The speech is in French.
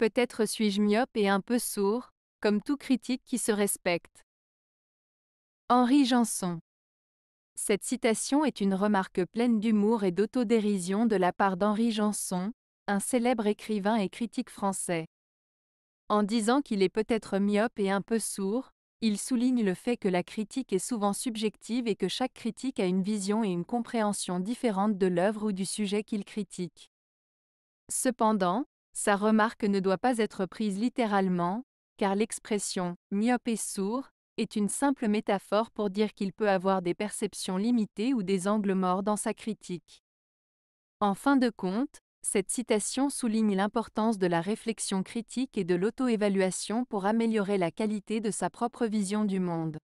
Peut-être suis-je myope et un peu sourd, comme tout critique qui se respecte. Henri Janson. Cette citation est une remarque pleine d'humour et d'autodérision de la part d'Henri Janson, un célèbre écrivain et critique français. En disant qu'il est peut-être myope et un peu sourd, il souligne le fait que la critique est souvent subjective et que chaque critique a une vision et une compréhension différente de l'œuvre ou du sujet qu'il critique. Cependant, sa remarque ne doit pas être prise littéralement, car l'expression myope et sourd est une simple métaphore pour dire qu'il peut avoir des perceptions limitées ou des angles morts dans sa critique. En fin de compte, cette citation souligne l'importance de la réflexion critique et de l'auto-évaluation pour améliorer la qualité de sa propre vision du monde.